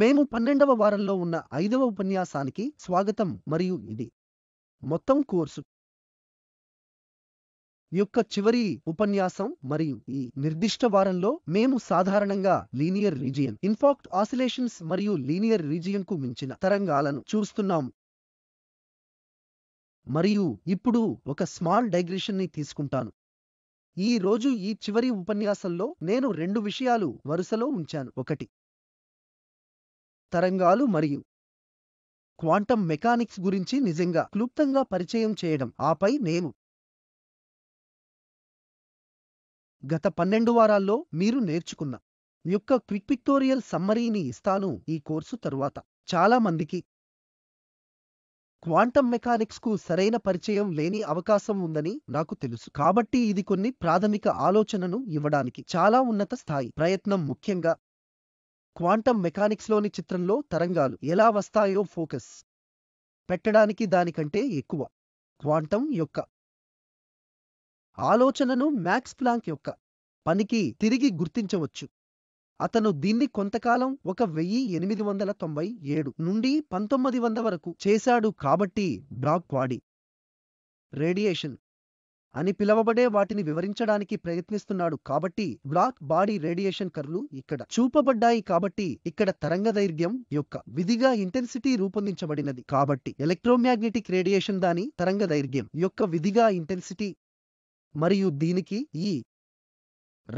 మేము పన్నెండవ వారంలో ఉన్న ఐదవ ఉపన్యాసానికి స్వాగతం మరియు ఇది మొత్తం కోర్సు యొక్క చివరి ఉపన్యాసం మరియు ఈ నిర్దిష్ట వారంలో మేము సాధారణంగా లీనియర్ రీజియన్ ఇన్ఫాక్ట్ ఆసిలేషన్స్ మరియు లీనియర్ రీజియన్కు మించిన తరంగాలను చూస్తున్నాం మరియు ఇప్పుడు ఒక స్మాల్ డైగ్రేషన్ని తీసుకుంటాను ఈ రోజు ఈ చివరి ఉపన్యాసంలో నేను రెండు విషయాలు వరుసలో ఉంచాను ఒకటి తరంగాలు మరియు క్వాంటం మెకానిక్స్ గురించి నిజంగా క్లుప్తంగా పరిచయం చేయడం ఆపై నేను గత పన్నెండు వారాల్లో మీరు నేర్చుకున్న యొక్క క్విక్ పిక్టోరియల్ సమ్మరీని ఇస్తాను ఈ కోర్సు తరువాత చాలామందికి క్వాంటం మెకానిక్స్కు సరైన పరిచయం లేని అవకాశం ఉందని నాకు తెలుసు కాబట్టి ఇది కొన్ని ప్రాథమిక ఆలోచనను ఇవ్వడానికి చాలా ఉన్నత స్థాయి ప్రయత్నం ముఖ్యంగా క్వాంటం మెకానిక్స్లోని చిత్రంలో తరంగాలు ఎలా వస్తాయో ఫోకస్ పెట్టడానికి దానికంటే ఎక్కువ క్వాంటం యొక్క ఆలోచనను మ్యాక్స్ ప్లాంక్ యొక్క పనికి తిరిగి గుర్తించవచ్చు అతను దీన్ని కొంతకాలం ఒక వెయ్యి ఎనిమిది వందల తొంభై ఏడు నుండి పంతొమ్మిది వంద వరకు చేశాడు కాబట్టి బ్రాక్వాడి రేడియేషన్ అని పిలవబడే వాటిని వివరించడానికి ప్రయత్నిస్తున్నాడు కాబట్టి బ్లాక్ బాడీ రేడియేషన్ కర్లు ఇక్కడ చూపబడ్డాయి కాబట్టి ఇక్కడ దైర్ఘ్యం యొక్క విధిగా ఇంటెన్సిటీ రూపొందించబడినది కాబట్టి ఎలక్ట్రోమాగ్నెటిక్ రేడియేషన్ దాని దైర్ఘ్యం యొక్క విధిగా ఇంటెన్సిటీ మరియు దీనికి ఈ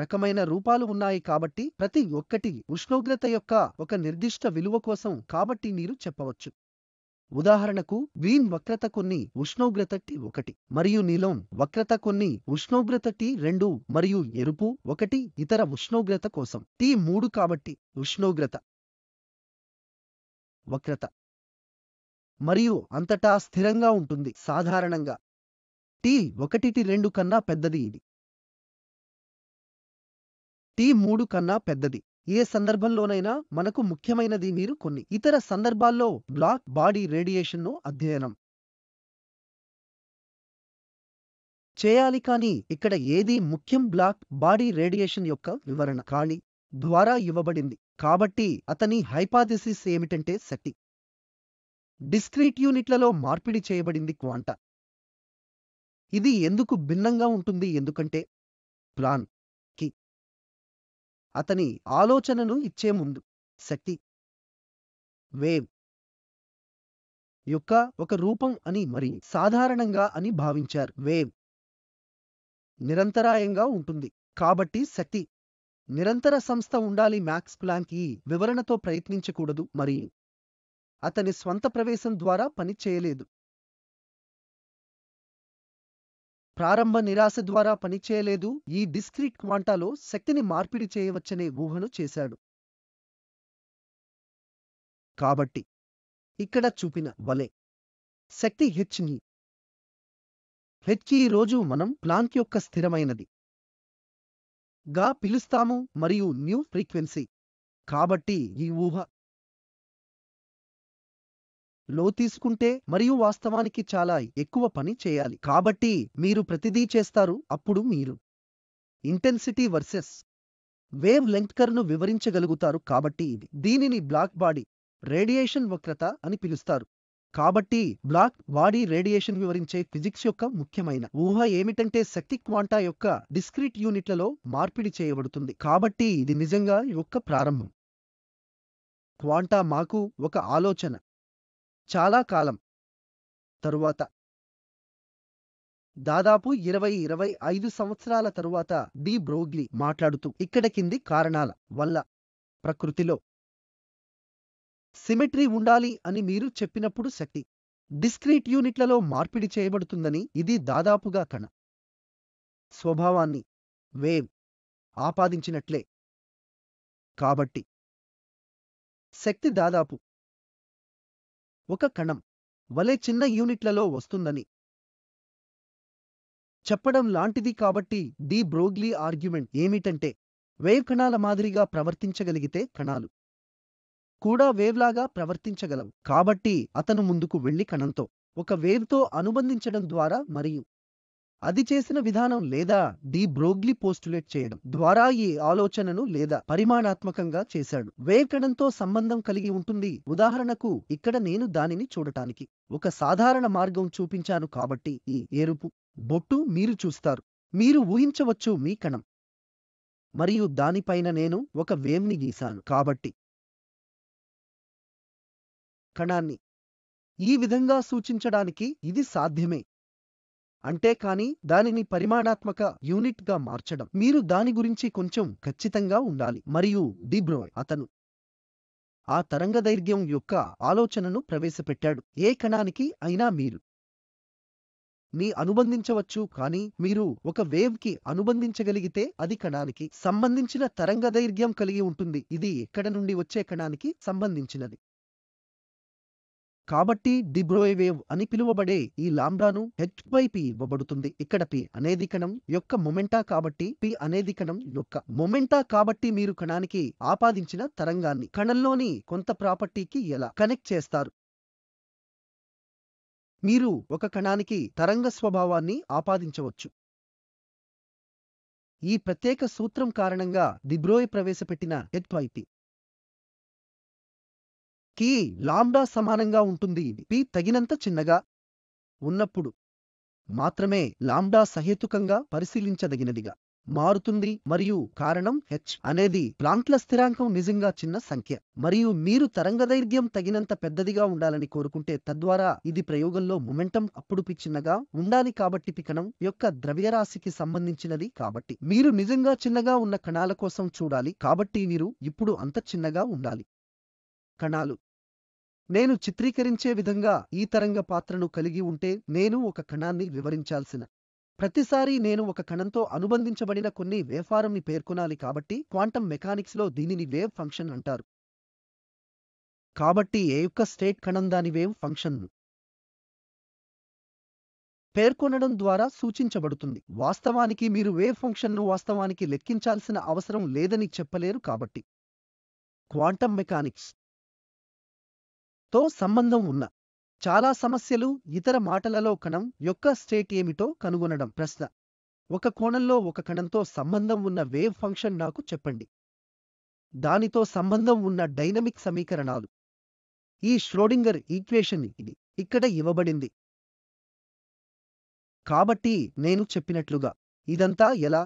రకమైన రూపాలు ఉన్నాయి కాబట్టి ప్రతి ఒక్కటి ఉష్ణోగ్రత యొక్క ఒక నిర్దిష్ట విలువ కోసం కాబట్టి మీరు చెప్పవచ్చు ఉదాహరణకు గ్రీన్ వక్రత కొన్ని ఉష్ణోగ్రత టి ఒకటి మరియు నీలం వక్రత కొన్ని ఉష్ణోగ్రత టి రెండు మరియు ఎరుపు ఒకటి ఇతర ఉష్ణోగ్రత కోసం టి మూడు కాబట్టి ఉష్ణోగ్రత వక్రత మరియు అంతటా స్థిరంగా ఉంటుంది సాధారణంగా టీ ఒకటి టీ రెండు కన్నా పెద్దది ఇది టీ మూడు కన్నా పెద్దది ఏ సందర్భంలోనైనా మనకు ముఖ్యమైనది మీరు కొన్ని ఇతర సందర్భాల్లో బ్లాక్ బాడీ రేడియేషన్ను అధ్యయనం చేయాలి కానీ ఇక్కడ ఏది ముఖ్యం బ్లాక్ బాడీ రేడియేషన్ యొక్క వివరణ ఖాళీ ద్వారా ఇవ్వబడింది కాబట్టి అతని హైపాథెసిస్ ఏమిటంటే శక్తి డిస్క్రీట్ యూనిట్లలో మార్పిడి చేయబడింది క్వాంటా ఇది ఎందుకు భిన్నంగా ఉంటుంది ఎందుకంటే ప్లాన్ అతని ఆలోచనను ఇచ్చే ముందు శక్తి వేవ్ యొక్క ఒక రూపం అని మరి సాధారణంగా అని భావించారు వేవ్ నిరంతరాయంగా ఉంటుంది కాబట్టి శక్తి నిరంతర సంస్థ ఉండాలి మ్యాక్స్ ప్లాంక్ ఈ వివరణతో ప్రయత్నించకూడదు మరి అతని స్వంత ప్రవేశం ద్వారా పని చేయలేదు ప్రారంభ నిరాశ ద్వారా పనిచేయలేదు ఈ డిస్క్రీట్ క్వాంటాలో శక్తిని మార్పిడి చేయవచ్చనే ఊహను చేశాడు కాబట్టి ఇక్కడ చూపిన వలె శక్తి హెచ్ని హెచ్ ఈ రోజు మనం ప్లాంక్ యొక్క స్థిరమైనది గా పిలుస్తాము మరియు న్యూ ఫ్రీక్వెన్సీ కాబట్టి ఈ ఊహ లో తీసుకుంటే మరియు వాస్తవానికి చాలా ఎక్కువ పని చేయాలి కాబట్టి మీరు ప్రతిదీ చేస్తారు అప్పుడు మీరు ఇంటెన్సిటీ వర్సెస్ వేవ్ లెంగ్త్ కర్ను వివరించగలుగుతారు కాబట్టి ఇది దీనిని బ్లాక్ బాడీ రేడియేషన్ వక్రత అని పిలుస్తారు కాబట్టి బ్లాక్ బాడీ రేడియేషన్ వివరించే ఫిజిక్స్ యొక్క ముఖ్యమైన ఊహ ఏమిటంటే శక్తి క్వాంటా యొక్క డిస్క్రీట్ యూనిట్లలో మార్పిడి చేయబడుతుంది కాబట్టి ఇది నిజంగా యొక్క ప్రారంభం క్వాంటా మాకు ఒక ఆలోచన చాలా కాలం తరువాత దాదాపు ఇరవై ఇరవై ఐదు సంవత్సరాల తరువాత డి బ్రోగ్లీ మాట్లాడుతూ ఇక్కడ కింది కారణాల వల్ల ప్రకృతిలో సిమెట్రీ ఉండాలి అని మీరు చెప్పినప్పుడు శక్తి డిస్క్రీట్ యూనిట్లలో మార్పిడి చేయబడుతుందని ఇది దాదాపుగా కణ స్వభావాన్ని వేవ్ ఆపాదించినట్లే కాబట్టి శక్తి దాదాపు ఒక కణం వలె చిన్న యూనిట్లలో వస్తుందని చెప్పడం లాంటిది కాబట్టి డి బ్రోగ్లీ ఆర్గ్యుమెంట్ ఏమిటంటే వేవ్ కణాల మాదిరిగా ప్రవర్తించగలిగితే కణాలు కూడా వేవ్లాగా ప్రవర్తించగలవు కాబట్టి అతను ముందుకు వెళ్లి కణంతో ఒక వేవ్తో అనుబంధించడం ద్వారా మరియు అది చేసిన విధానం లేదా డి బ్రోగ్లీ పోస్టులేట్ చేయడం ద్వారా ఈ ఆలోచనను లేదా పరిమాణాత్మకంగా చేశాడు వేకడంతో సంబంధం కలిగి ఉంటుంది ఉదాహరణకు ఇక్కడ నేను దానిని చూడటానికి ఒక సాధారణ మార్గం చూపించాను కాబట్టి ఈ ఎరుపు బొట్టు మీరు చూస్తారు మీరు ఊహించవచ్చు మీ కణం మరియు దానిపైన నేను ఒక వేమ్ని గీశాను కాబట్టి కణాన్ని ఈ విధంగా సూచించడానికి ఇది సాధ్యమే అంటే కానీ దానిని పరిమాణాత్మక యూనిట్ గా మార్చడం మీరు దాని గురించి కొంచెం ఖచ్చితంగా ఉండాలి మరియు డిబ్రోయ్ అతను ఆ తరంగదైర్ఘ్యం యొక్క ఆలోచనను ప్రవేశపెట్టాడు ఏ కణానికి అయినా మీరు మీ అనుబంధించవచ్చు కానీ మీరు ఒక వేవ్ కి అనుబంధించగలిగితే అది కణానికి సంబంధించిన తరంగదైర్ఘ్యం కలిగి ఉంటుంది ఇది ఎక్కడ నుండి వచ్చే కణానికి సంబంధించినది కాబట్టి డిబ్రోయవేవ్ అని పిలువబడే ఈ లాంబ్రాను హెచ్ బై పి ఇవ్వబడుతుంది ఇక్కడ పి అనేది కణం యొక్క మొమెంటా కాబట్టి పి అనేది కణం యొక్క మొమెంటా కాబట్టి మీరు కణానికి ఆపాదించిన తరంగాన్ని కణంలోని కొంత ప్రాపర్టీకి ఎలా కనెక్ట్ చేస్తారు మీరు ఒక కణానికి తరంగ స్వభావాన్ని ఆపాదించవచ్చు ఈ ప్రత్యేక సూత్రం కారణంగా దిబ్రోయ్ ప్రవేశపెట్టిన హెచ్ బై కి లాంబ్డా సమానంగా ఉంటుంది పి తగినంత చిన్నగా ఉన్నప్పుడు మాత్రమే లాంబ్డా సహేతుకంగా పరిశీలించదగినదిగా మారుతుంది మరియు కారణం హెచ్ అనేది ప్లాంట్ల స్థిరాంకం నిజంగా చిన్న సంఖ్య మరియు మీరు తరంగదైర్ఘ్యం తగినంత పెద్దదిగా ఉండాలని కోరుకుంటే తద్వారా ఇది ప్రయోగంలో మొమెంటం అప్పుడు పి చిన్నగా ఉండాలి కాబట్టి పి కణం యొక్క ద్రవ్యరాశికి సంబంధించినది కాబట్టి మీరు నిజంగా చిన్నగా ఉన్న కణాల కోసం చూడాలి కాబట్టి మీరు ఇప్పుడు అంత చిన్నగా ఉండాలి కణాలు నేను చిత్రీకరించే విధంగా ఈ తరంగ పాత్రను కలిగి ఉంటే నేను ఒక కణాన్ని వివరించాల్సిన ప్రతిసారీ నేను ఒక కణంతో అనుబంధించబడిన కొన్ని వేఫారంని పేర్కొనాలి కాబట్టి క్వాంటం మెకానిక్స్లో దీనిని వేవ్ ఫంక్షన్ అంటారు కాబట్టి ఏ యొక్క స్టేట్ కణం దాని వేవ్ ఫంక్షన్ను పేర్కొనడం ద్వారా సూచించబడుతుంది వాస్తవానికి మీరు వేవ్ ఫంక్షన్ను వాస్తవానికి లెక్కించాల్సిన అవసరం లేదని చెప్పలేరు కాబట్టి క్వాంటం మెకానిక్స్ తో సంబంధం ఉన్న చాలా సమస్యలు ఇతర మాటలలో కణం యొక్క స్టేట్ ఏమిటో కనుగొనడం ప్రశ్న ఒక కోణంలో ఒక కణంతో సంబంధం ఉన్న వేవ్ ఫంక్షన్ నాకు చెప్పండి దానితో సంబంధం ఉన్న డైనమిక్ సమీకరణాలు ఈ ష్రోడింగర్ ఈక్వేషన్ ఇది ఇక్కడ ఇవ్వబడింది కాబట్టి నేను చెప్పినట్లుగా ఇదంతా ఎలా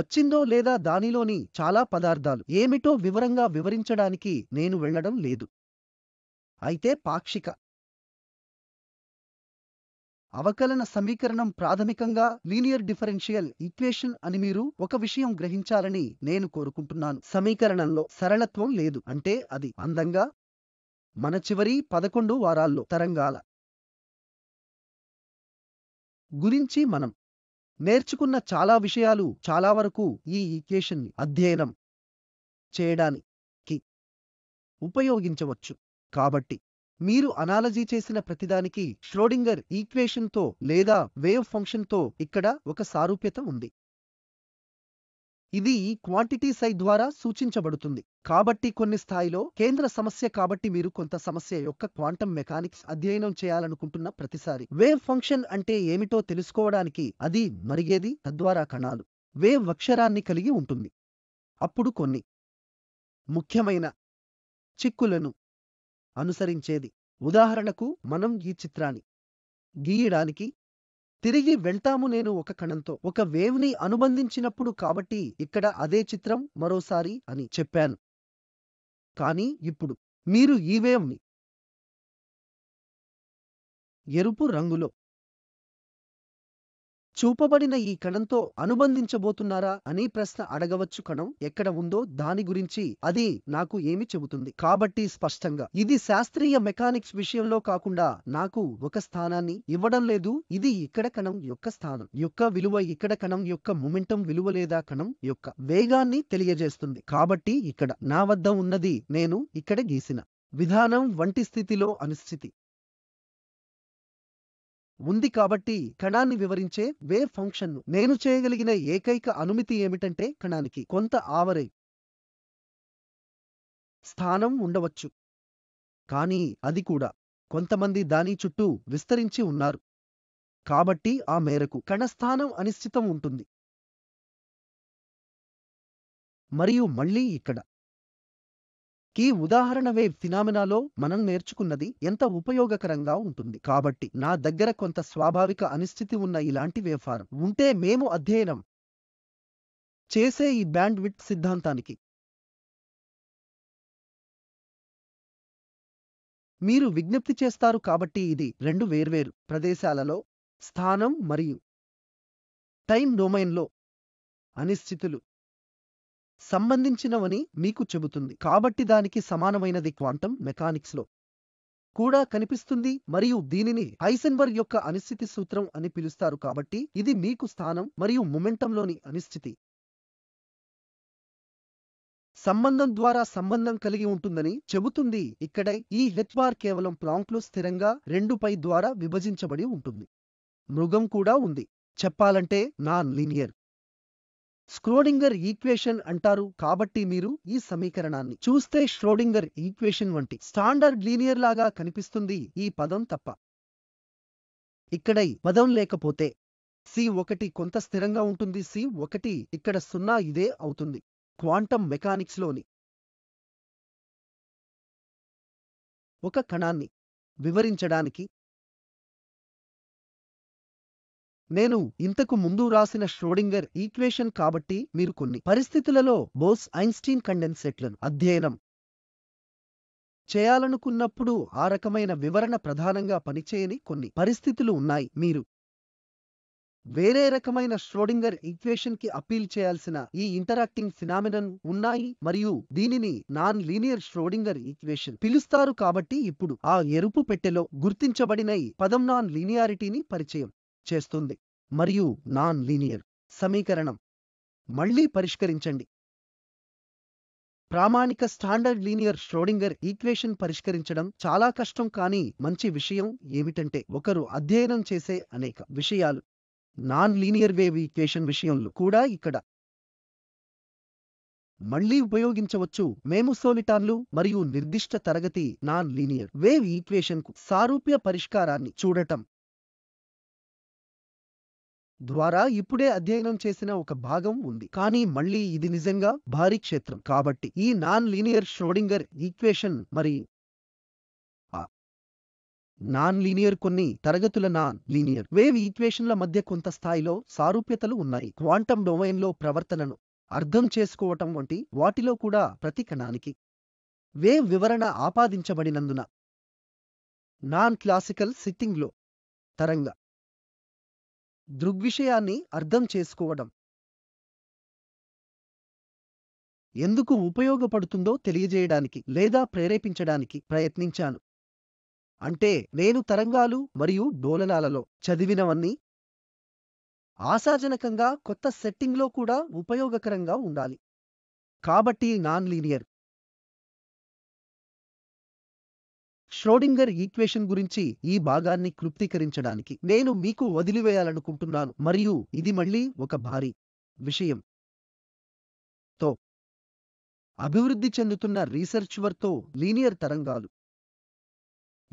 వచ్చిందో లేదా దానిలోని చాలా పదార్థాలు ఏమిటో వివరంగా వివరించడానికి నేను వెళ్లడం లేదు అయితే పాక్షిక అవకలన సమీకరణం ప్రాథమికంగా లీనియర్ డిఫరెన్షియల్ ఈక్వేషన్ అని మీరు ఒక విషయం గ్రహించాలని నేను కోరుకుంటున్నాను సమీకరణంలో సరళత్వం లేదు అంటే అది అందంగా మన చివరి పదకొండు వారాల్లో తరంగాల గురించి మనం నేర్చుకున్న చాలా విషయాలు చాలా వరకు ఈ ఈక్వేషన్ని అధ్యయనం చేయడానికి ఉపయోగించవచ్చు కాబట్టి మీరు అనాలజీ చేసిన ప్రతిదానికి ష్రోడింగర్ ఈక్వేషన్తో లేదా వేవ్ ఫంక్షన్తో ఇక్కడ ఒక సారూప్యత ఉంది ఇది ఈ క్వాంటిటీ సై ద్వారా సూచించబడుతుంది కాబట్టి కొన్ని స్థాయిలో కేంద్ర సమస్య కాబట్టి మీరు కొంత సమస్య యొక్క క్వాంటం మెకానిక్స్ అధ్యయనం చేయాలనుకుంటున్న ప్రతిసారి వేవ్ ఫంక్షన్ అంటే ఏమిటో తెలుసుకోవడానికి అది మరిగేది తద్వారా కణాలు వేవ్ అక్షరాన్ని కలిగి ఉంటుంది అప్పుడు కొన్ని ముఖ్యమైన చిక్కులను అనుసరించేది ఉదాహరణకు మనం ఈ చిత్రాన్ని గీయడానికి తిరిగి వెళ్తాము నేను ఒక కణంతో ఒక వేవ్ని అనుబంధించినప్పుడు కాబట్టి ఇక్కడ అదే చిత్రం మరోసారి అని చెప్పాను కానీ ఇప్పుడు మీరు ఈ వేవ్ని ఎరుపు రంగులో చూపబడిన ఈ కణంతో అనుబంధించబోతున్నారా అని ప్రశ్న అడగవచ్చు కణం ఎక్కడ ఉందో దాని గురించి అది నాకు ఏమి చెబుతుంది కాబట్టి స్పష్టంగా ఇది శాస్త్రీయ మెకానిక్స్ విషయంలో కాకుండా నాకు ఒక స్థానాన్ని ఇవ్వడం లేదు ఇది ఇక్కడ కణం యొక్క స్థానం యొక్క విలువ ఇక్కడ కణం యొక్క మొమెంటం విలువ లేదా కణం యొక్క వేగాన్ని తెలియజేస్తుంది కాబట్టి ఇక్కడ నా వద్ద ఉన్నది నేను ఇక్కడ గీసిన విధానం వంటి స్థితిలో అనిశ్చితి ఉంది కాబట్టి కణాన్ని వివరించే వేవ్ ఫంక్షన్ను నేను చేయగలిగిన ఏకైక అనుమితి ఏమిటంటే కణానికి కొంత ఆవరే స్థానం ఉండవచ్చు కానీ అది కూడా కొంతమంది దాని చుట్టూ విస్తరించి ఉన్నారు కాబట్టి ఆ మేరకు కణస్థానం అనిశ్చితం ఉంటుంది మరియు మళ్ళీ ఇక్కడ కి ఉదాహరణ వేవ్ ఫినామినాలో మనం నేర్చుకున్నది ఎంత ఉపయోగకరంగా ఉంటుంది కాబట్టి నా దగ్గర కొంత స్వాభావిక అనిశ్చితి ఉన్న ఇలాంటి వేఫారం ఉంటే మేము అధ్యయనం చేసే ఈ బ్యాండ్ విట్ సిద్ధాంతానికి మీరు విజ్ఞప్తి చేస్తారు కాబట్టి ఇది రెండు వేర్వేరు ప్రదేశాలలో స్థానం మరియు టైం డొమైన్లో అనిశ్చితులు సంబంధించినవని మీకు చెబుతుంది కాబట్టి దానికి సమానమైనది క్వాంటం మెకానిక్స్లో కూడా కనిపిస్తుంది మరియు దీనిని హైసెన్బర్గ్ యొక్క అనిశ్చితి సూత్రం అని పిలుస్తారు కాబట్టి ఇది మీకు స్థానం మరియు మొమెంటంలోని అనిశ్చితి సంబంధం ద్వారా సంబంధం కలిగి ఉంటుందని చెబుతుంది ఇక్కడ ఈ హెచ్ కేవలం ప్లాంక్లో స్థిరంగా రెండు పై ద్వారా విభజించబడి ఉంటుంది మృగం కూడా ఉంది చెప్పాలంటే నాన్ లీనియర్ స్క్రోడింగర్ ఈక్వేషన్ అంటారు కాబట్టి మీరు ఈ సమీకరణాన్ని చూస్తే ష్రోడింగర్ ఈక్వేషన్ వంటి స్టాండర్డ్ లీనియర్ లాగా కనిపిస్తుంది ఈ పదం తప్ప ఇక్కడ పదం లేకపోతే సి ఒకటి కొంత స్థిరంగా ఉంటుంది సి ఒకటి ఇక్కడ సున్నా ఇదే అవుతుంది క్వాంటం మెకానిక్స్లోని ఒక కణాన్ని వివరించడానికి నేను ఇంతకు ముందు రాసిన ష్రోడింగర్ ఈక్వేషన్ కాబట్టి మీరు కొన్ని పరిస్థితులలో బోస్ ఐన్స్టీన్ కండెన్సెట్లను అధ్యయనం చేయాలనుకున్నప్పుడు ఆ రకమైన వివరణ ప్రధానంగా పనిచేయని కొన్ని పరిస్థితులు ఉన్నాయి మీరు వేరే రకమైన ష్రోడింగర్ ఈక్వేషన్ కి అప్పీల్ చేయాల్సిన ఈ ఇంటరాక్టింగ్ ఫినామినన్ ఉన్నాయి మరియు దీనిని నాన్ లీనియర్ ష్రోడింగర్ ఈక్వేషన్ పిలుస్తారు కాబట్టి ఇప్పుడు ఆ ఎరుపు పెట్టెలో గుర్తించబడిన ఈ పదం నాన్ లీనియారిటీని పరిచయం చేస్తుంది మరియు నాన్ లీనియర్ సమీకరణం మళ్లీ పరిష్కరించండి ప్రామాణిక స్టాండర్డ్ లీనియర్ ష్రోడింగర్ ఈక్వేషన్ పరిష్కరించడం చాలా కష్టం కానీ మంచి విషయం ఏమిటంటే ఒకరు అధ్యయనం చేసే అనేక విషయాలు నాన్ లీనియర్ వేవ్ ఈక్వేషన్ విషయంలో కూడా ఇక్కడ మళ్లీ ఉపయోగించవచ్చు మేము సోలిటాన్లు మరియు నిర్దిష్ట తరగతి నాన్ లీనియర్ వేవ్ ఈక్వేషన్కు సారూప్య పరిష్కారాన్ని చూడటం ద్వారా ఇప్పుడే అధ్యయనం చేసిన ఒక భాగం ఉంది కానీ మళ్ళీ ఇది నిజంగా భారీ క్షేత్రం కాబట్టి ఈ నాన్ లీనియర్ ష్రోడింగర్ ఈక్వేషన్ మరి నాన్ లీనియర్ కొన్ని తరగతుల నాన్ లీనియర్ వేవ్ ఈక్వేషన్ల మధ్య కొంత స్థాయిలో సారూప్యతలు ఉన్నాయి క్వాంటం డొమైన్లో ప్రవర్తనను అర్థం చేసుకోవటం వంటి వాటిలో కూడా ప్రతి కణానికి వేవ్ వివరణ ఆపాదించబడినందున నాన్ క్లాసికల్ సిట్టింగ్లో తరంగ దృగ్విషయాన్ని అర్థం చేసుకోవడం ఎందుకు ఉపయోగపడుతుందో తెలియజేయడానికి లేదా ప్రేరేపించడానికి ప్రయత్నించాను అంటే నేను తరంగాలు మరియు డోలనాలలో చదివినవన్నీ ఆశాజనకంగా కొత్త సెట్టింగ్లో కూడా ఉపయోగకరంగా ఉండాలి కాబట్టి నాన్ లీనియర్ ష్రోడింగర్ ఈక్వేషన్ గురించి ఈ భాగాన్ని క్లుప్తీకరించడానికి నేను మీకు వదిలివేయాలనుకుంటున్నాను మరియు ఇది మళ్ళీ ఒక భారీ విషయం తో అభివృద్ధి చెందుతున్న వర్తో లీనియర్ తరంగాలు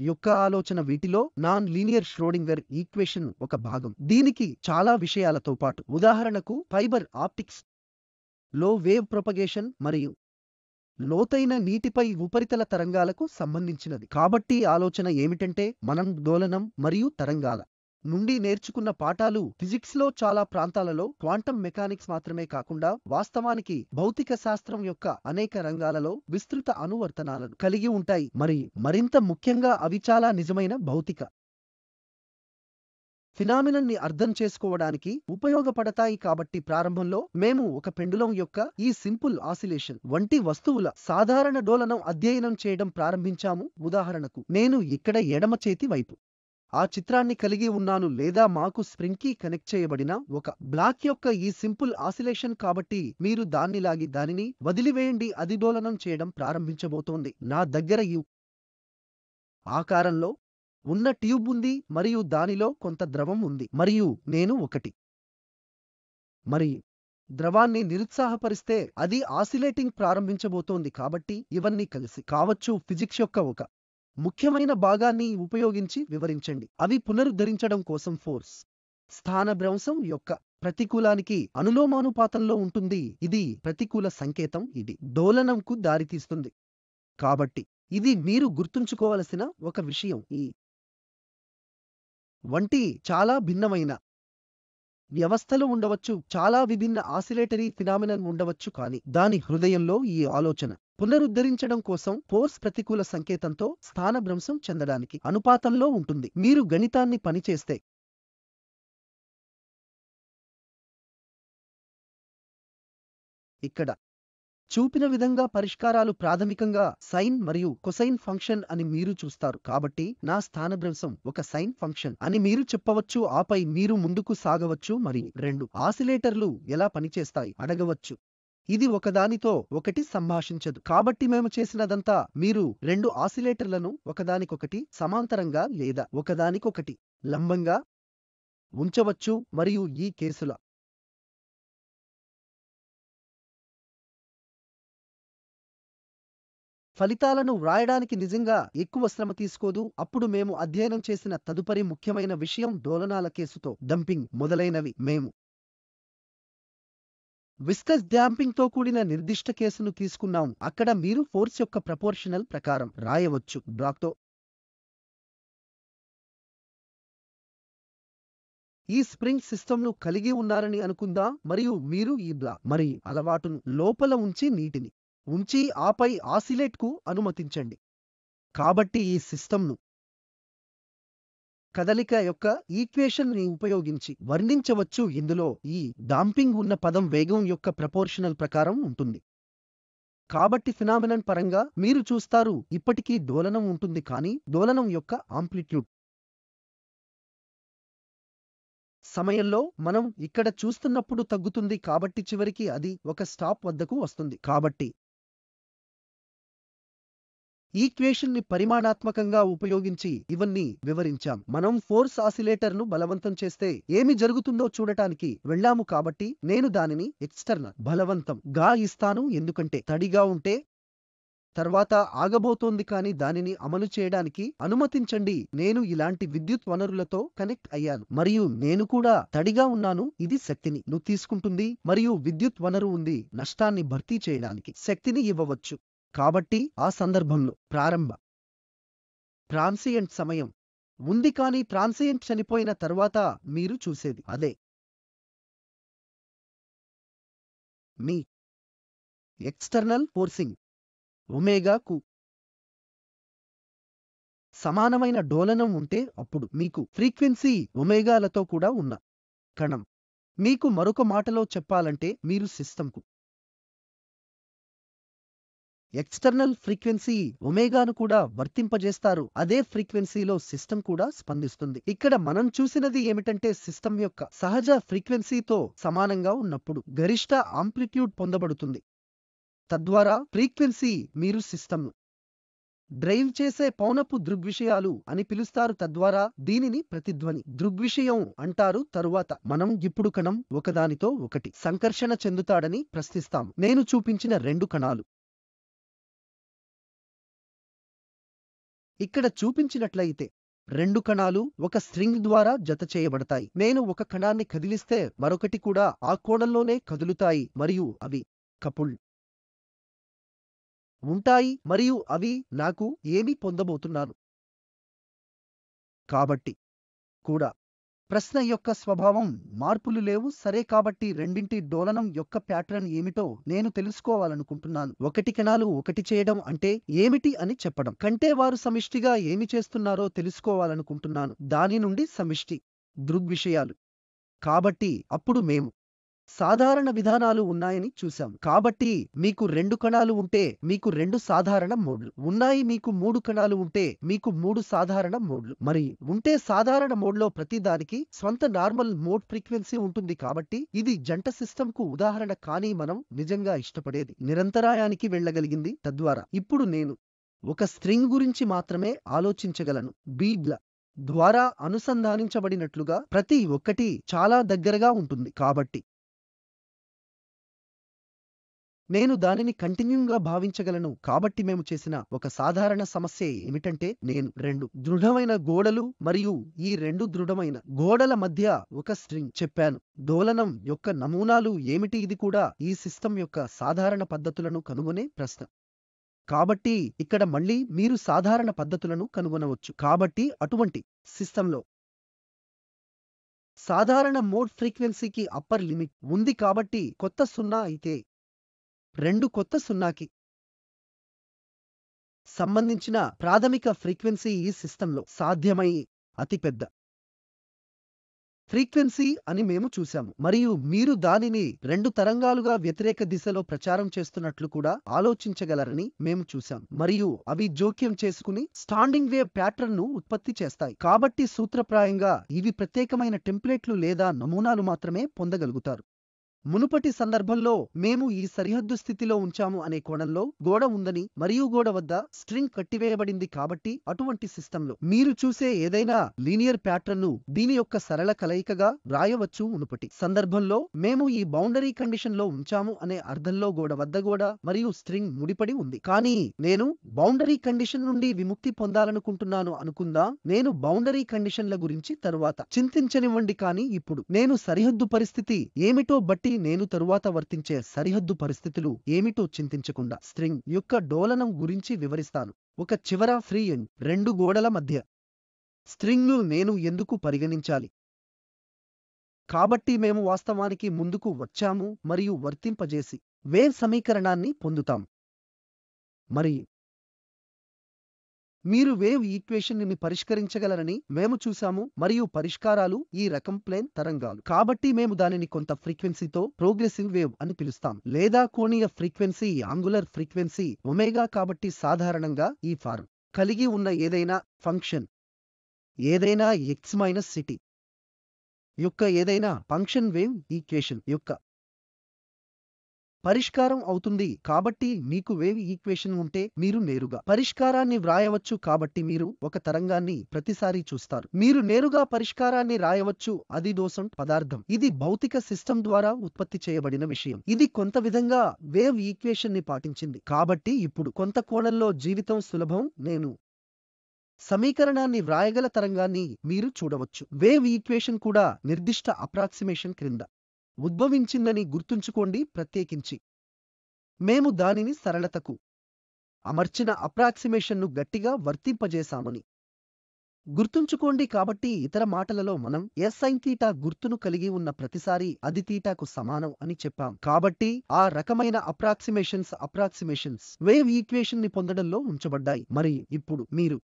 యొక్క ఆలోచన వీటిలో నాన్ లీనియర్ ష్రోడింగర్ ఈక్వేషన్ ఒక భాగం దీనికి చాలా విషయాలతో పాటు ఉదాహరణకు ఫైబర్ ఆప్టిక్స్ లో వేవ్ ప్రొపగేషన్ మరియు లోతైన నీటిపై ఉపరితల తరంగాలకు సంబంధించినది కాబట్టి ఆలోచన ఏమిటంటే మనం దోలనం మరియు తరంగాల నుండి నేర్చుకున్న పాఠాలు ఫిజిక్స్లో చాలా ప్రాంతాలలో క్వాంటం మెకానిక్స్ మాత్రమే కాకుండా వాస్తవానికి భౌతిక శాస్త్రం యొక్క అనేక రంగాలలో విస్తృత అనువర్తనాలను కలిగి ఉంటాయి మరి మరింత ముఖ్యంగా అవి చాలా నిజమైన భౌతిక ఫినామినన్ ని అర్థం చేసుకోవడానికి ఉపయోగపడతాయి కాబట్టి ప్రారంభంలో మేము ఒక పెండులం యొక్క ఈ సింపుల్ ఆసిలేషన్ వంటి వస్తువుల సాధారణ డోలనం అధ్యయనం చేయడం ప్రారంభించాము ఉదాహరణకు నేను ఇక్కడ ఎడమ చేతి వైపు ఆ చిత్రాన్ని కలిగి ఉన్నాను లేదా మాకు స్ప్రింగ్కి కనెక్ట్ చేయబడిన ఒక బ్లాక్ యొక్క ఈ సింపుల్ ఆసిలేషన్ కాబట్టి మీరు దాన్ని లాగి దానిని వదిలివేయండి అది డోలనం చేయడం ప్రారంభించబోతోంది నా దగ్గర ఈ ఆకారంలో ఉన్న ట్యూబ్ ఉంది మరియు దానిలో కొంత ద్రవం ఉంది మరియు నేను ఒకటి మరి ద్రవాన్ని నిరుత్సాహపరిస్తే అది ఆసిలేటింగ్ ప్రారంభించబోతోంది కాబట్టి ఇవన్నీ కలిసి కావచ్చు ఫిజిక్స్ యొక్క ఒక ముఖ్యమైన భాగాన్ని ఉపయోగించి వివరించండి అవి పునరుద్ధరించడం కోసం ఫోర్స్ స్థానభ్రంశం యొక్క ప్రతికూలానికి అనులోమానుపాతంలో ఉంటుంది ఇది ప్రతికూల సంకేతం ఇది డోలనంకు దారితీస్తుంది కాబట్టి ఇది మీరు గుర్తుంచుకోవలసిన ఒక విషయం ఈ వంటి చాలా భిన్నమైన వ్యవస్థలు ఉండవచ్చు చాలా విభిన్న ఆసిలేటరీ ఫినామినల్ ఉండవచ్చు కాని దాని హృదయంలో ఈ ఆలోచన పునరుద్ధరించడం కోసం ఫోర్స్ ప్రతికూల సంకేతంతో స్థానభ్రంశం చెందడానికి అనుపాతంలో ఉంటుంది మీరు గణితాన్ని పనిచేస్తే ఇక్కడ చూపిన విధంగా పరిష్కారాలు ప్రాథమికంగా సైన్ మరియు కొసైన్ ఫంక్షన్ అని మీరు చూస్తారు కాబట్టి నా స్థానభ్రంశం ఒక సైన్ ఫంక్షన్ అని మీరు చెప్పవచ్చు ఆపై మీరు ముందుకు సాగవచ్చు మరియు రెండు ఆసిలేటర్లు ఎలా పనిచేస్తాయి అడగవచ్చు ఇది ఒకదానితో ఒకటి సంభాషించదు కాబట్టి మేము చేసినదంతా మీరు రెండు ఆసిలేటర్లను ఒకదానికొకటి సమాంతరంగా లేదా ఒకదానికొకటి లంబంగా ఉంచవచ్చు మరియు ఈ కేసుల ఫలితాలను వ్రాయడానికి నిజంగా ఎక్కువ శ్రమ తీసుకోదు అప్పుడు మేము అధ్యయనం చేసిన తదుపరి ముఖ్యమైన విషయం డోలనాల కేసుతో డంపింగ్ మొదలైనవి మేము విస్కస్ డ్యాంపింగ్తో కూడిన నిర్దిష్ట కేసును తీసుకున్నాం అక్కడ మీరు ఫోర్స్ యొక్క ప్రపోర్షనల్ ప్రకారం రాయవచ్చు బ్లాక్తో ఈ స్ప్రింగ్ సిస్టమ్ను కలిగి ఉన్నారని అనుకుందా మరియు మీరు ఈ బ్లా మరియు అలవాటును లోపల ఉంచి నీటిని ఉంచి ఆపై ఆసిలేట్కు అనుమతించండి కాబట్టి ఈ సిస్టమ్ను కదలిక యొక్క ఈక్వేషన్ని ఉపయోగించి వర్ణించవచ్చు ఇందులో ఈ డాంపింగ్ ఉన్న పదం వేగం యొక్క ప్రపోర్షనల్ ప్రకారం ఉంటుంది కాబట్టి ఫినామినన్ పరంగా మీరు చూస్తారు ఇప్పటికీ డోలనం ఉంటుంది కానీ డోలనం యొక్క ఆంప్లిట్యూడ్ సమయంలో మనం ఇక్కడ చూస్తున్నప్పుడు తగ్గుతుంది కాబట్టి చివరికి అది ఒక స్టాప్ వద్దకు వస్తుంది కాబట్టి ఈక్వేషన్ ని పరిమాణాత్మకంగా ఉపయోగించి ఇవన్నీ వివరించాం మనం ఫోర్స్ ఆసిలేటర్ ను బలవంతం చేస్తే ఏమి జరుగుతుందో చూడటానికి వెళ్ళాము కాబట్టి నేను దానిని ఎక్స్టర్నల్ బలవంతం గా ఇస్తాను ఎందుకంటే తడిగా ఉంటే తర్వాత ఆగబోతోంది కానీ దానిని అమలు చేయడానికి అనుమతించండి నేను ఇలాంటి విద్యుత్ వనరులతో కనెక్ట్ అయ్యాను మరియు నేను కూడా తడిగా ఉన్నాను ఇది శక్తిని ను తీసుకుంటుంది మరియు విద్యుత్ వనరు ఉంది నష్టాన్ని భర్తీ చేయడానికి శక్తిని ఇవ్వవచ్చు కాబట్టి ఆ సందర్భంలో ప్రారంభ ట్రాన్సియంట్ సమయం ఉంది కానీ ట్రాన్సియంట్ చనిపోయిన తర్వాత మీరు చూసేది అదే మీ ఎక్స్టర్నల్ ఫోర్సింగ్ ఒమేగాకు సమానమైన డోలనం ఉంటే అప్పుడు మీకు ఫ్రీక్వెన్సీ ఒమేగాలతో కూడా ఉన్న కణం మీకు మరొక మాటలో చెప్పాలంటే మీరు సిస్టంకు ఎక్స్టర్నల్ ఫ్రీక్వెన్సీ ఒమేగాను కూడా వర్తింపజేస్తారు అదే ఫ్రీక్వెన్సీలో సిస్టమ్ కూడా స్పందిస్తుంది ఇక్కడ మనం చూసినది ఏమిటంటే సిస్టమ్ యొక్క సహజ ఫ్రీక్వెన్సీతో సమానంగా ఉన్నప్పుడు గరిష్ట ఆంప్లిట్యూడ్ పొందబడుతుంది తద్వారా ఫ్రీక్వెన్సీ మీరు సిస్టమ్ డ్రైవ్ చేసే పౌనపు దృగ్విషయాలు అని పిలుస్తారు తద్వారా దీనిని ప్రతిధ్వని దృగ్విషయం అంటారు తరువాత మనం ఇప్పుడు కణం ఒకదానితో ఒకటి సంకర్షణ చెందుతాడని ప్రశ్నిస్తాం నేను చూపించిన రెండు కణాలు ఇక్కడ చూపించినట్లయితే రెండు కణాలు ఒక స్ట్రింగ్ ద్వారా జత చేయబడతాయి నేను ఒక కణాన్ని కదిలిస్తే మరొకటి కూడా ఆ కోణంలోనే కదులుతాయి మరియు అవి కపుల్ ఉంటాయి మరియు అవి నాకు ఏమి పొందబోతున్నాను కాబట్టి కూడా ప్రశ్న యొక్క స్వభావం మార్పులు లేవు సరే కాబట్టి రెండింటి డోలనం యొక్క ప్యాటర్న్ ఏమిటో నేను తెలుసుకోవాలనుకుంటున్నాను ఒకటి కణాలు ఒకటి చేయడం అంటే ఏమిటి అని చెప్పడం కంటే వారు సమిష్టిగా ఏమి చేస్తున్నారో తెలుసుకోవాలనుకుంటున్నాను దాని నుండి సమిష్టి దృగ్విషయాలు కాబట్టి అప్పుడు మేము సాధారణ విధానాలు ఉన్నాయని చూశాం కాబట్టి మీకు రెండు కణాలు ఉంటే మీకు రెండు సాధారణ మోడ్లు ఉన్నాయి మీకు మూడు కణాలు ఉంటే మీకు మూడు సాధారణ మోడ్లు మరి ఉంటే సాధారణ మోడ్లో ప్రతిదానికి స్వంత నార్మల్ మోడ్ ఫ్రీక్వెన్సీ ఉంటుంది కాబట్టి ఇది జంట సిస్టమ్ కు ఉదాహరణ కానీ మనం నిజంగా ఇష్టపడేది నిరంతరాయానికి వెళ్ళగలిగింది తద్వారా ఇప్పుడు నేను ఒక స్ట్రింగ్ గురించి మాత్రమే ఆలోచించగలను బీడ్ల ద్వారా అనుసంధానించబడినట్లుగా ప్రతి ఒక్కటి చాలా దగ్గరగా ఉంటుంది కాబట్టి నేను దానిని కంటిన్యూంగా భావించగలను కాబట్టి మేము చేసిన ఒక సాధారణ సమస్య ఏమిటంటే నేను రెండు దృఢమైన గోడలు మరియు ఈ రెండు దృఢమైన గోడల మధ్య ఒక స్ట్రింగ్ చెప్పాను దోలనం యొక్క నమూనాలు ఏమిటి ఇది కూడా ఈ సిస్టమ్ యొక్క సాధారణ పద్ధతులను కనుగొనే ప్రశ్న కాబట్టి ఇక్కడ మళ్ళీ మీరు సాధారణ పద్ధతులను కనుగొనవచ్చు కాబట్టి అటువంటి సిస్టంలో సాధారణ మోడ్ ఫ్రీక్వెన్సీకి అప్పర్ లిమిట్ ఉంది కాబట్టి కొత్త సున్నా అయితే రెండు కొత్త సున్నాకి సంబంధించిన ప్రాథమిక ఫ్రీక్వెన్సీ ఈ సిస్టంలో సాధ్యమై అతిపెద్ద ఫ్రీక్వెన్సీ అని మేము చూశాము మరియు మీరు దానిని రెండు తరంగాలుగా వ్యతిరేక దిశలో ప్రచారం చేస్తున్నట్లు కూడా ఆలోచించగలరని మేము చూశాం మరియు అవి జోక్యం చేసుకుని స్టాండింగ్ వేవ్ ప్యాటర్న్ ను ఉత్పత్తి చేస్తాయి కాబట్టి సూత్రప్రాయంగా ఇవి ప్రత్యేకమైన టెంప్లేట్లు లేదా నమూనాలు మాత్రమే పొందగలుగుతారు మునుపటి సందర్భంలో మేము ఈ సరిహద్దు స్థితిలో ఉంచాము అనే కోణంలో గోడ ఉందని మరియు గోడ వద్ద స్ట్రింగ్ కట్టివేయబడింది కాబట్టి అటువంటి సిస్టంలో మీరు చూసే ఏదైనా లీనియర్ ప్యాటర్న్ను దీని యొక్క సరళ కలయికగా రాయవచ్చు మునుపటి సందర్భంలో మేము ఈ బౌండరీ కండిషన్ లో ఉంచాము అనే అర్థంలో గోడ వద్ద గోడ మరియు స్ట్రింగ్ ముడిపడి ఉంది కానీ నేను బౌండరీ కండిషన్ నుండి విముక్తి పొందాలనుకుంటున్నాను అనుకుందా నేను బౌండరీ కండిషన్ల గురించి తరువాత చింతించనివ్వండి కానీ ఇప్పుడు నేను సరిహద్దు పరిస్థితి ఏమిటో బట్టి నేను తరువాత వర్తించే సరిహద్దు పరిస్థితులు ఏమిటో చింతించకుండా స్ట్రింగ్ యొక్క డోలనం గురించి వివరిస్తాను ఒక చివర ఫ్రీ ఎండ్ రెండు గోడల మధ్య స్ట్రింగ్ను నేను ఎందుకు పరిగణించాలి కాబట్టి మేము వాస్తవానికి ముందుకు వచ్చాము మరియు వర్తింపజేసి వేవ్ సమీకరణాన్ని పొందుతాం మరి మీరు వేవ్ ఈక్వేషన్ ని పరిష్కరించగలరని మేము చూసాము మరియు పరిష్కారాలు ఈ రకం ప్లేన్ తరంగాలు కాబట్టి మేము దానిని కొంత ఫ్రీక్వెన్సీతో ప్రోగ్రెసివ్ వేవ్ అని పిలుస్తాం లేదా కోణీయ ఫ్రీక్వెన్సీ యాంగులర్ ఫ్రీక్వెన్సీ ఒమేగా కాబట్టి సాధారణంగా ఈ ఫార్మ్ కలిగి ఉన్న ఏదైనా ఫంక్షన్ ఏదైనా ఎక్స్ మైనస్ సిటీ యొక్క ఏదైనా ఫంక్షన్ వేవ్ ఈక్వేషన్ యొక్క పరిష్కారం అవుతుంది కాబట్టి మీకు వేవ్ ఈక్వేషన్ ఉంటే మీరు నేరుగా పరిష్కారాన్ని వ్రాయవచ్చు కాబట్టి మీరు ఒక తరంగాన్ని ప్రతిసారి చూస్తారు మీరు నేరుగా పరిష్కారాన్ని రాయవచ్చు అది దోసం పదార్థం ఇది భౌతిక సిస్టమ్ ద్వారా ఉత్పత్తి చేయబడిన విషయం ఇది కొంత విధంగా వేవ్ ఈక్వేషన్ ని పాటించింది కాబట్టి ఇప్పుడు కొంత కోణంలో జీవితం సులభం నేను సమీకరణాన్ని వ్రాయగల తరంగాన్ని మీరు చూడవచ్చు వేవ్ ఈక్వేషన్ కూడా నిర్దిష్ట అప్రాక్సిమేషన్ క్రింద ఉద్భవించిందని గుర్తుంచుకోండి ప్రత్యేకించి మేము దానిని సరళతకు అమర్చిన అప్రాక్సిమేషన్ను గట్టిగా వర్తింపజేశామని గుర్తుంచుకోండి కాబట్టి ఇతర మాటలలో మనం ఎస్ఐన్ తీటా గుర్తును కలిగి ఉన్న ప్రతిసారీ అది తీటాకు సమానం అని చెప్పాం కాబట్టి ఆ రకమైన అప్రాక్సిమేషన్స్ అప్రాక్సిమేషన్స్ వేవ్ ఈక్వేషన్ని పొందడంలో ఉంచబడ్డాయి మరి ఇప్పుడు మీరు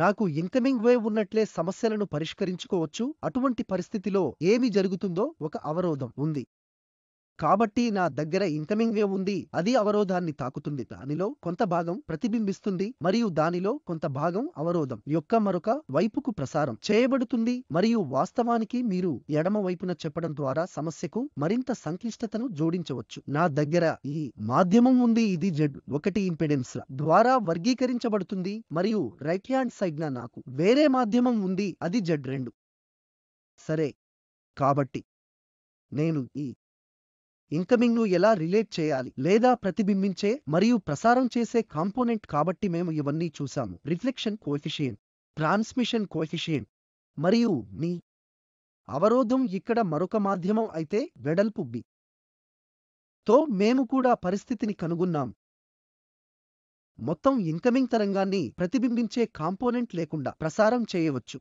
నాకు ఇన్కమింగ్ వేవ్ ఉన్నట్లే సమస్యలను పరిష్కరించుకోవచ్చు అటువంటి పరిస్థితిలో ఏమి జరుగుతుందో ఒక అవరోధం ఉంది కాబట్టి నా దగ్గర ఇన్కమింగ్ వేవ్ ఉంది అది అవరోధాన్ని తాకుతుంది దానిలో కొంత భాగం ప్రతిబింబిస్తుంది మరియు దానిలో కొంత భాగం అవరోధం యొక్క మరొక వైపుకు ప్రసారం చేయబడుతుంది మరియు వాస్తవానికి మీరు ఎడమ వైపున చెప్పడం ద్వారా సమస్యకు మరింత సంక్లిష్టతను జోడించవచ్చు నా దగ్గర ఈ మాధ్యమం ఉంది ఇది జెడ్ ఒకటి ఇంపెడెన్స్ ద్వారా వర్గీకరించబడుతుంది మరియు రైట్ హ్యాండ్ సైడ్న నాకు వేరే మాధ్యమం ఉంది అది జెడ్ రెండు సరే కాబట్టి నేను ఈ ఇన్కమింగ్ను ఎలా రిలేట్ చేయాలి లేదా ప్రతిబింబించే మరియు ప్రసారం చేసే కాంపోనెంట్ కాబట్టి మేము ఇవన్నీ చూశాము రిఫ్లెక్షన్ కోఎఫిషియెంట్ ట్రాన్స్మిషన్ కోఎఫిషియెంట్ మరియు మీ అవరోధం ఇక్కడ మరొక మాధ్యమం అయితే వెడల్పు బి తో మేము కూడా పరిస్థితిని కనుగొన్నాం మొత్తం ఇన్కమింగ్ తరంగాన్ని ప్రతిబింబించే కాంపోనెంట్ లేకుండా ప్రసారం చేయవచ్చు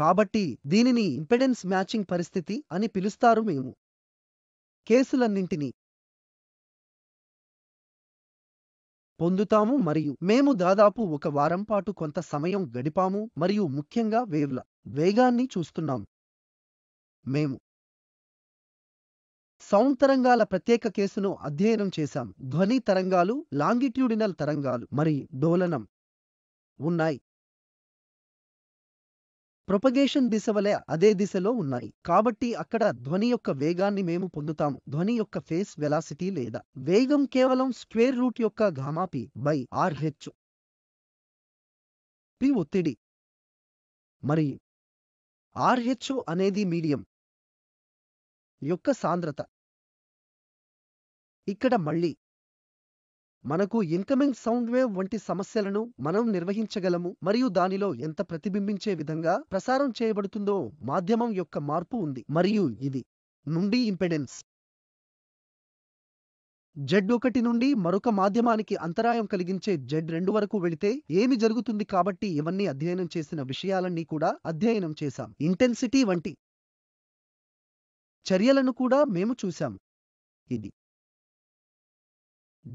కాబట్టి దీనిని ఇంపెడెన్స్ మ్యాచింగ్ పరిస్థితి అని పిలుస్తారు మేము కేసులన్నింటినీ పొందుతాము మరియు మేము దాదాపు ఒక వారం పాటు కొంత సమయం గడిపాము మరియు ముఖ్యంగా వేవ్ల వేగాన్ని చూస్తున్నాము మేము సౌండ్ తరంగాల ప్రత్యేక కేసును అధ్యయనం చేశాం ధ్వని తరంగాలు లాంగిట్యూడినల్ తరంగాలు మరియు డోలనం ఉన్నాయి ప్రొపగేషన్ దిశ వలె అదే దిశలో ఉన్నాయి కాబట్టి అక్కడ ధ్వని యొక్క వేగాన్ని మేము పొందుతాము ధ్వని యొక్క ఫేస్ వెలాసిటీ లేదా వేగం కేవలం స్క్వేర్ రూట్ యొక్క ఘామాపి బై ఆర్ హెచ్ పి ఒత్తిడి మరి ఆర్హెచ్ అనేది మీడియం యొక్క సాంద్రత ఇక్కడ మళ్ళీ మనకు ఇన్కమింగ్ సౌండ్ వేవ్ వంటి సమస్యలను మనం నిర్వహించగలము మరియు దానిలో ఎంత ప్రతిబింబించే విధంగా ప్రసారం చేయబడుతుందో మాధ్యమం యొక్క మార్పు ఉంది మరియు ఇది నుండి ఇంపెడెన్స్ జెడ్ ఒకటి నుండి మరొక మాధ్యమానికి అంతరాయం కలిగించే జెడ్ రెండు వరకు వెళితే ఏమి జరుగుతుంది కాబట్టి ఇవన్నీ అధ్యయనం చేసిన విషయాలన్నీ కూడా అధ్యయనం చేశాం ఇంటెన్సిటీ వంటి చర్యలను కూడా మేము చూశాం ఇది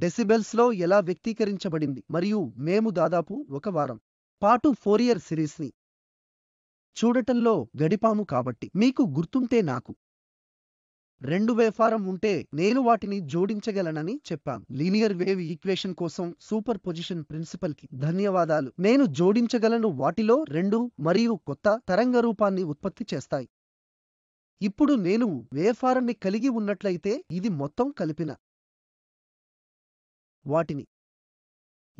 డెసిబెల్స్లో ఎలా వ్యక్తీకరించబడింది మరియు మేము దాదాపు ఒక వారం పాటు ఫోరియర్ సిరీస్ని చూడటంలో గడిపాము కాబట్టి మీకు గుర్తుంటే నాకు రెండు వేఫారం ఉంటే నేను వాటిని జోడించగలనని చెప్పాను లీనియర్ వేవ్ ఈక్వేషన్ కోసం సూపర్ పొజిషన్ ప్రిన్సిపల్కి ధన్యవాదాలు నేను జోడించగలను వాటిలో రెండు మరియు కొత్త తరంగ రూపాన్ని ఉత్పత్తి చేస్తాయి ఇప్పుడు నేను వేఫారాన్ని కలిగి ఉన్నట్లయితే ఇది మొత్తం కలిపిన వాటిని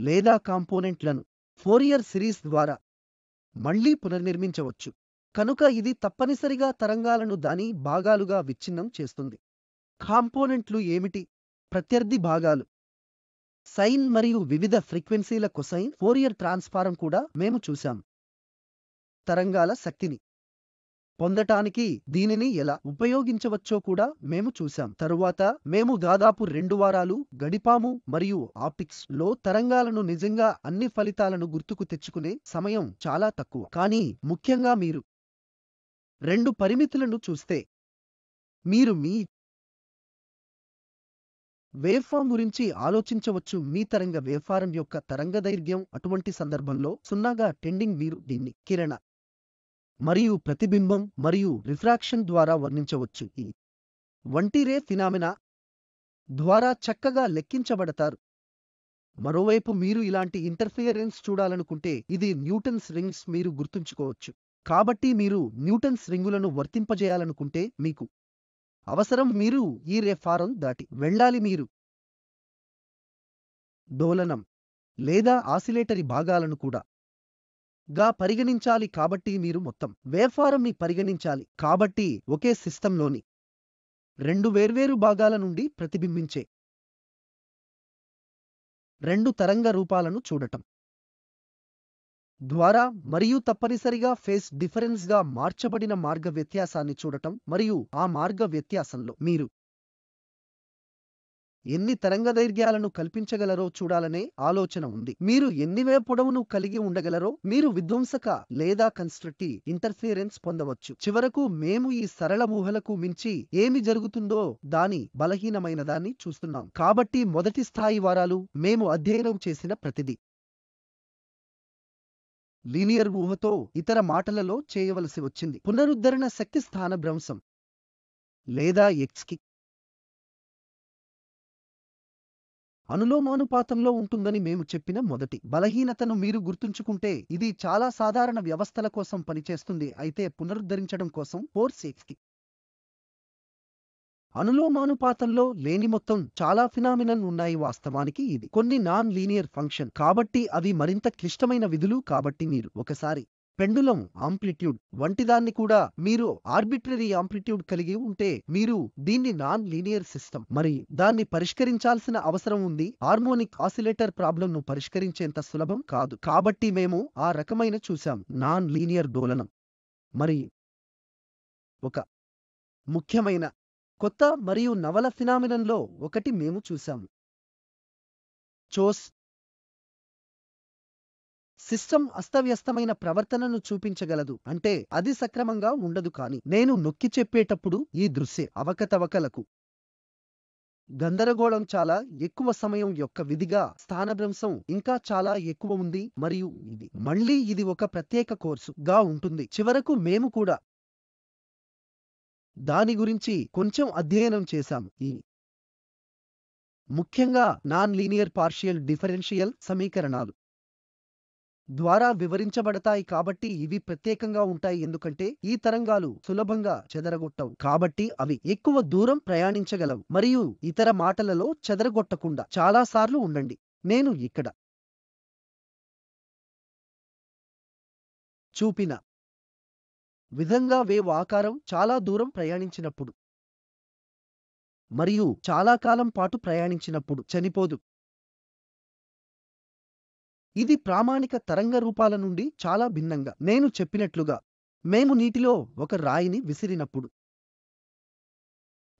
లేదా కాంపోనెంట్లను ఫోరియర్ సిరీస్ ద్వారా మళ్లీ పునర్నిర్మించవచ్చు కనుక ఇది తప్పనిసరిగా తరంగాలను దాని భాగాలుగా విచ్ఛిన్నం చేస్తుంది కాంపోనెంట్లు ఏమిటి ప్రత్యర్థి భాగాలు సైన్ మరియు వివిధ ఫ్రీక్వెన్సీల కొసైన్ ఫోరియర్ ట్రాన్స్ఫారం కూడా మేము చూశాం తరంగాల శక్తిని పొందటానికి దీనిని ఎలా ఉపయోగించవచ్చో కూడా మేము చూశాం తరువాత మేము దాదాపు రెండు వారాలు గడిపాము మరియు ఆప్టిక్స్ లో తరంగాలను నిజంగా అన్ని ఫలితాలను గుర్తుకు తెచ్చుకునే సమయం చాలా తక్కువ కానీ ముఖ్యంగా మీరు రెండు పరిమితులను చూస్తే మీరు మీ వేఫార్మ్ గురించి ఆలోచించవచ్చు మీ తరంగ వేఫారం యొక్క తరంగదైర్ఘ్యం అటువంటి సందర్భంలో సున్నాగా టెండింగ్ మీరు దీన్ని కిరణ మరియు ప్రతిబింబం మరియు రిఫ్రాక్షన్ ద్వారా వర్ణించవచ్చు ఈ వంటి రే ఫినామినా ద్వారా చక్కగా లెక్కించబడతారు మరోవైపు మీరు ఇలాంటి ఇంటర్ఫియరెన్స్ చూడాలనుకుంటే ఇది న్యూటన్స్ రింగ్స్ మీరు గుర్తుంచుకోవచ్చు కాబట్టి మీరు న్యూటన్స్ రింగులను వర్తింపజేయాలనుకుంటే మీకు అవసరం మీరు ఈ రే ఫారం దాటి వెళ్ళాలి మీరు డోలనం లేదా ఆసిలేటరీ భాగాలను కూడా గా పరిగణించాలి కాబట్టి మీరు మొత్తం వ్యాపారంని పరిగణించాలి కాబట్టి ఒకే సిస్టంలోని రెండు వేర్వేరు భాగాల నుండి ప్రతిబింబించే రెండు తరంగ రూపాలను చూడటం ద్వారా మరియు తప్పనిసరిగా ఫేస్ డిఫరెన్స్గా మార్చబడిన మార్గ వ్యత్యాసాన్ని చూడటం మరియు ఆ మార్గ వ్యత్యాసంలో మీరు ఎన్ని తరంగ దైర్ఘ్యాలను కల్పించగలరో చూడాలనే ఆలోచన ఉంది మీరు ఎన్ని వే పొడవును కలిగి ఉండగలరో మీరు విధ్వంసక లేదా కన్స్ట్రక్టి ఇంటర్ఫియరెన్స్ పొందవచ్చు చివరకు మేము ఈ సరళ ఊహలకు మించి ఏమి జరుగుతుందో దాని బలహీనమైన దాన్ని చూస్తున్నాం కాబట్టి మొదటి స్థాయి వారాలు మేము అధ్యయనం చేసిన ప్రతిదీ లీనియర్ ఊహతో ఇతర మాటలలో చేయవలసి వచ్చింది పునరుద్ధరణ శక్తి భ్రంశం లేదా ఎక్స్కి అనులోమానుపాతంలో ఉంటుందని మేము చెప్పిన మొదటి బలహీనతను మీరు గుర్తుంచుకుంటే ఇది చాలా సాధారణ వ్యవస్థల కోసం పనిచేస్తుంది అయితే పునరుద్ధరించడం కోసం ఫోర్ సేఫ్టీ అనులోమానుపాతంలో లేని మొత్తం చాలా ఫినామినల్ ఉన్నాయి వాస్తవానికి ఇది కొన్ని నాన్ లీనియర్ ఫంక్షన్ కాబట్టి అవి మరింత క్లిష్టమైన విధులు కాబట్టి మీరు ఒకసారి పెండులం ఆంప్లిట్యూడ్ వంటిదాన్ని కూడా మీరు ఆర్బిట్రరీ ఆంప్లిట్యూడ్ కలిగి ఉంటే మీరు దీన్ని నాన్ లీనియర్ సిస్టమ్ మరి దాన్ని పరిష్కరించాల్సిన అవసరం ఉంది హార్మోనిక్ ఆసిలేటర్ ప్రాబ్లంను పరిష్కరించేంత సులభం కాదు కాబట్టి మేము ఆ రకమైన చూశాం నాన్ లీనియర్ డోలనం మరి ఒక ముఖ్యమైన కొత్త మరియు నవల ఫినామినంలో ఒకటి మేము చూశాము చోస్ సిస్టమ్ అస్తవ్యస్తమైన ప్రవర్తనను చూపించగలదు అంటే అది సక్రమంగా ఉండదు కాని నేను నొక్కి చెప్పేటప్పుడు ఈ దృశ్య అవకతవకలకు గందరగోళం చాలా ఎక్కువ సమయం యొక్క విధిగా స్థానభ్రంశం ఇంకా చాలా ఎక్కువ ఉంది మరియు ఇది మళ్ళీ ఇది ఒక ప్రత్యేక కోర్సు గా ఉంటుంది చివరకు మేము కూడా దాని గురించి కొంచెం అధ్యయనం చేశాము ఈ ముఖ్యంగా నాన్ లీనియర్ పార్షియల్ డిఫరెన్షియల్ సమీకరణాలు ద్వారా వివరించబడతాయి కాబట్టి ఇవి ప్రత్యేకంగా ఉంటాయి ఎందుకంటే ఈ తరంగాలు సులభంగా చెదరగొట్టవు కాబట్టి అవి ఎక్కువ దూరం ప్రయాణించగలవు మరియు ఇతర మాటలలో చెదరగొట్టకుండా చాలాసార్లు ఉండండి నేను ఇక్కడ చూపిన విధంగా వేవ్ ఆకారం చాలా దూరం ప్రయాణించినప్పుడు మరియు చాలా కాలం పాటు ప్రయాణించినప్పుడు చనిపోదు ఇది ప్రామాణిక తరంగ రూపాల నుండి చాలా భిన్నంగా నేను చెప్పినట్లుగా మేము నీటిలో ఒక రాయిని విసిరినప్పుడు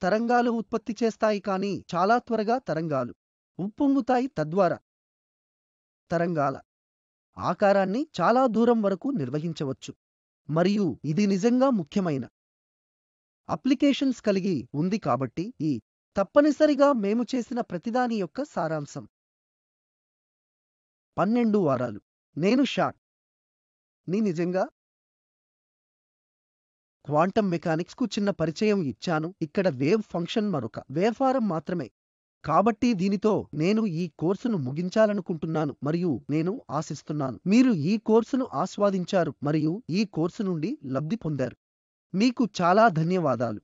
తరంగాలు ఉత్పత్తి చేస్తాయి కాని చాలా త్వరగా తరంగాలు ఉప్పొంగుతాయి తద్వారా తరంగాల ఆకారాన్ని చాలా దూరం వరకు నిర్వహించవచ్చు మరియు ఇది నిజంగా ముఖ్యమైన అప్లికేషన్స్ కలిగి ఉంది కాబట్టి ఈ తప్పనిసరిగా మేము చేసిన ప్రతిదాని యొక్క సారాంశం పన్నెండు వారాలు నేను షాక్ నీ నిజంగా క్వాంటమ్ మెకానిక్స్కు చిన్న పరిచయం ఇచ్చాను ఇక్కడ వేవ్ ఫంక్షన్ మరొక వేఫారం మాత్రమే కాబట్టి దీనితో నేను ఈ కోర్సును ముగించాలనుకుంటున్నాను మరియు నేను ఆశిస్తున్నాను మీరు ఈ కోర్సును ఆస్వాదించారు మరియు ఈ కోర్సు నుండి లబ్ధి పొందారు మీకు చాలా ధన్యవాదాలు